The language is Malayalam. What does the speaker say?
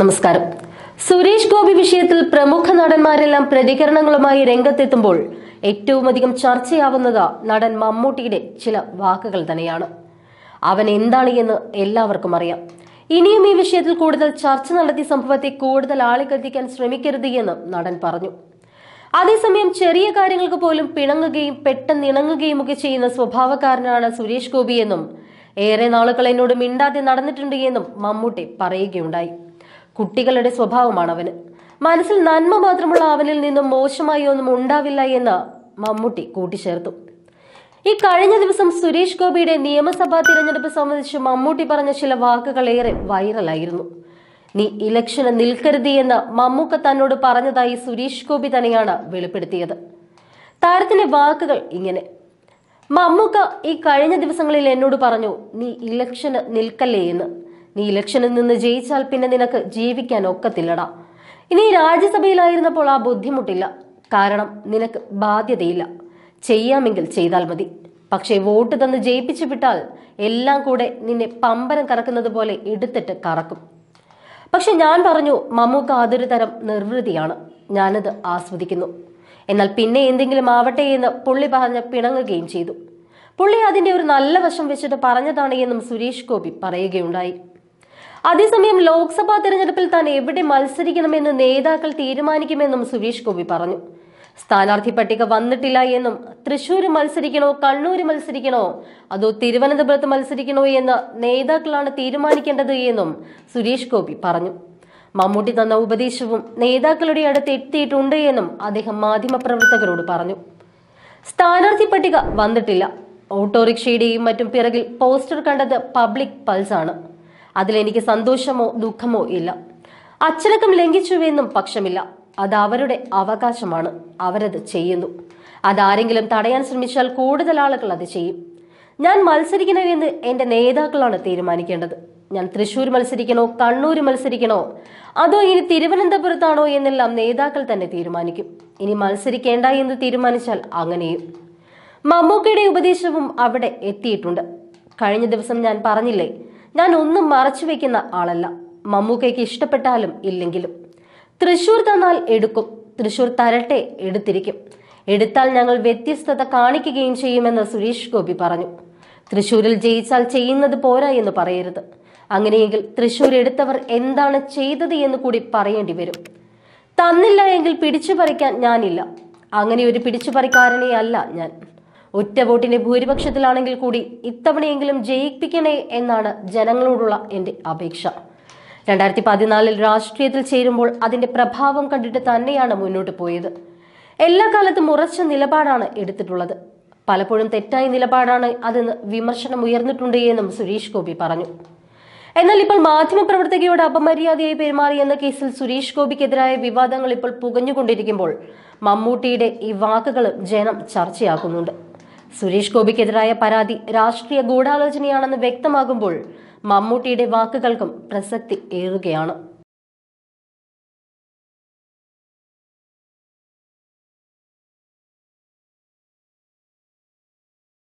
നമസ്കാരം സുരേഷ് ഗോപി വിഷയത്തിൽ പ്രമുഖ നടന്മാരെല്ലാം പ്രതികരണങ്ങളുമായി രംഗത്തെത്തുമ്പോൾ ഏറ്റവും അധികം ചർച്ചയാവുന്നത് നടൻ മമ്മൂട്ടിയുടെ ചില വാക്കുകൾ തന്നെയാണ് അവൻ എന്താണ് എന്ന് എല്ലാവർക്കും അറിയാം ഇനിയും ഈ വിഷയത്തിൽ കൂടുതൽ ചർച്ച നടത്തിയ സംഭവത്തെ കൂടുതൽ ആളിക്കത്തിക്കാൻ ശ്രമിക്കരുത് എന്ന് നടൻ പറഞ്ഞു അതേസമയം ചെറിയ കാര്യങ്ങൾക്ക് പോലും പിണങ്ങുകയും പെട്ടെന്ന് ഇണങ്ങുകയും ഒക്കെ ചെയ്യുന്ന സ്വഭാവക്കാരനാണ് സുരേഷ് ഗോപി എന്നും ഏറെ നാളുകൾ എന്നോട് മിണ്ടാതെ നടന്നിട്ടുണ്ട് എന്നും മമ്മൂട്ടി പറയുകയുണ്ടായി കുട്ടികളുടെ സ്വഭാവമാണ് അവന് മനസ്സിൽ നന്മ മാത്രമുള്ള അവനിൽ നിന്നും മോശമായി ഒന്നും ഉണ്ടാവില്ല എന്ന് മമ്മൂട്ടി കൂട്ടിച്ചേർത്തു ഈ കഴിഞ്ഞ ദിവസം സുരേഷ് ഗോപിയുടെ നിയമസഭാ തിരഞ്ഞെടുപ്പ് സംബന്ധിച്ച് മമ്മൂട്ടി പറഞ്ഞ ചില വാക്കുകൾ ഏറെ വൈറലായിരുന്നു നീ ഇലക്ഷന് നിൽക്കരുത് എന്ന് മമ്മൂക്ക തന്നോട് പറഞ്ഞതായി സുരേഷ് ഗോപി തന്നെയാണ് വെളിപ്പെടുത്തിയത് താരത്തിന്റെ വാക്കുകൾ ഇങ്ങനെ മമ്മൂക്ക ഈ കഴിഞ്ഞ ദിവസങ്ങളിൽ എന്നോട് പറഞ്ഞു നീ ഇലക്ഷന് നിൽക്കല്ലേ എന്ന് നീ ഇലക്ഷനിൽ നിന്ന് ജയിച്ചാൽ പിന്നെ നിനക്ക് ജീവിക്കാൻ ഒക്കത്തില്ലടാ ഇനി രാജ്യസഭയിലായിരുന്നപ്പോൾ ആ ബുദ്ധിമുട്ടില്ല കാരണം നിനക്ക് ബാധ്യതയില്ല ചെയ്യാമെങ്കിൽ ചെയ്താൽ മതി പക്ഷേ വോട്ട് തന്ന് ജയിപ്പിച്ചു വിട്ടാൽ എല്ലാം കൂടെ നിന്നെ പമ്പരം കറക്കുന്നത് പോലെ എടുത്തിട്ട് കറക്കും പക്ഷെ ഞാൻ പറഞ്ഞു മമ്മൂക്ക അതൊരു തരം നിർവൃതിയാണ് ഞാനത് ആസ്വദിക്കുന്നു എന്നാൽ പിന്നെ എന്തെങ്കിലും ആവട്ടെ എന്ന് പുള്ളി പറഞ്ഞ് പിണങ്ങുകയും ചെയ്തു പുള്ളി അതിന്റെ ഒരു നല്ല വശം വെച്ചിട്ട് പറഞ്ഞതാണ് എന്നും സുരേഷ് ഗോപി പറയുകയുണ്ടായി അതേസമയം ലോക്സഭാ തെരഞ്ഞെടുപ്പിൽ താൻ എവിടെ മത്സരിക്കണമെന്ന് നേതാക്കൾ തീരുമാനിക്കുമെന്നും സുരേഷ് ഗോപി പറഞ്ഞു സ്ഥാനാർത്ഥി പട്ടിക വന്നിട്ടില്ല എന്നും തൃശൂർ മത്സരിക്കണോ കണ്ണൂർ മത്സരിക്കണോ അതോ തിരുവനന്തപുരത്ത് മത്സരിക്കണോ എന്ന് നേതാക്കളാണ് തീരുമാനിക്കേണ്ടത് എന്നും സുരേഷ് ഗോപി പറഞ്ഞു മമ്മൂട്ടി തന്ന ഉപദേശവും നേതാക്കളുടെ അടുത്ത് എത്തിയിട്ടുണ്ട് എന്നും അദ്ദേഹം മാധ്യമപ്രവർത്തകരോട് പറഞ്ഞു സ്ഥാനാർത്ഥി പട്ടിക വന്നിട്ടില്ല ഓട്ടോറിക്ഷയുടെയും മറ്റും പിറകിൽ പോസ്റ്റർ കണ്ടത് പബ്ലിക് പൾസാണ് അതിലെനിക്ക് സന്തോഷമോ ദുഃഖമോ ഇല്ല അച്ചടക്കം ലംഘിച്ചുവെന്നും പക്ഷമില്ല അത് അവരുടെ അവകാശമാണ് അവരത് ചെയ്യുന്നു അതാരെങ്കിലും തടയാൻ ശ്രമിച്ചാൽ കൂടുതൽ ആളുകൾ അത് ചെയ്യും ഞാൻ മത്സരിക്കണമെന്ന് എൻ്റെ നേതാക്കളാണ് തീരുമാനിക്കേണ്ടത് ഞാൻ തൃശ്ശൂർ മത്സരിക്കണോ കണ്ണൂർ മത്സരിക്കണോ അതോ ഇനി തിരുവനന്തപുരത്താണോ എന്നെല്ലാം നേതാക്കൾ തന്നെ തീരുമാനിക്കും ഇനി മത്സരിക്കേണ്ട എന്ന് തീരുമാനിച്ചാൽ അങ്ങനെയും മമ്മൂക്കയുടെ ഉപദേശവും അവിടെ എത്തിയിട്ടുണ്ട് കഴിഞ്ഞ ദിവസം ഞാൻ പറഞ്ഞില്ലേ ഞാൻ ഒന്നും മറച്ചു വെക്കുന്ന ആളല്ല മമ്മൂക്കയ്ക്ക് ഇഷ്ടപ്പെട്ടാലും ഇല്ലെങ്കിലും തൃശൂർ തന്നാൽ എടുക്കും തൃശൂർ തരട്ടെ എടുത്തിരിക്കും എടുത്താൽ ഞങ്ങൾ വ്യത്യസ്തത കാണിക്കുകയും ചെയ്യുമെന്ന് സുരേഷ് ഗോപി പറഞ്ഞു തൃശൂരിൽ ജയിച്ചാൽ ചെയ്യുന്നത് പോരാ എന്ന് പറയരുത് അങ്ങനെയെങ്കിൽ തൃശൂർ എടുത്തവർ എന്താണ് ചെയ്തത് എന്ന് കൂടി പറയേണ്ടി വരും തന്നില്ല എങ്കിൽ പിടിച്ചു പറിക്കാൻ ഞാനില്ല അങ്ങനെ ഒരു പിടിച്ചു പറിക്കാരനെയല്ല ഞാൻ ഒറ്റ വോട്ടിന്റെ ഭൂരിപക്ഷത്തിലാണെങ്കിൽ കൂടി ഇത്തവണയെങ്കിലും ജയിപ്പിക്കണേ എന്നാണ് ജനങ്ങളോടുള്ള എന്റെ അപേക്ഷ രണ്ടായിരത്തി പതിനാലിൽ രാഷ്ട്രീയത്തിൽ ചേരുമ്പോൾ അതിന്റെ പ്രഭാവം കണ്ടിട്ട് തന്നെയാണ് മുന്നോട്ട് പോയത് എല്ലാ കാലത്തും ഉറച്ച നിലപാടാണ് എടുത്തിട്ടുള്ളത് പലപ്പോഴും തെറ്റായ നിലപാടാണ് അതെന്ന് വിമർശനം ഉയർന്നിട്ടുണ്ട് എന്നും സുരേഷ് ഗോപി പറഞ്ഞു എന്നാൽ ഇപ്പോൾ മാധ്യമപ്രവർത്തകയോട് അപമര്യാദയായി പെരുമാറി എന്ന കേസിൽ സുരേഷ് ഗോപിക്കെതിരായ വിവാദങ്ങൾ ഇപ്പോൾ പുകഞ്ഞുകൊണ്ടിരിക്കുമ്പോൾ മമ്മൂട്ടിയുടെ ഈ വാക്കുകളും ജനം ചർച്ചയാക്കുന്നുണ്ട് സുരേഷ് ഗോപിക്കെതിരായ പരാതി രാഷ്ട്രീയ ഗൂഢാലോചനയാണെന്ന് വ്യക്തമാകുമ്പോൾ മമ്മൂട്ടിയുടെ വാക്കുകൾക്കും പ്രസക്തി ഏറുകയാണ്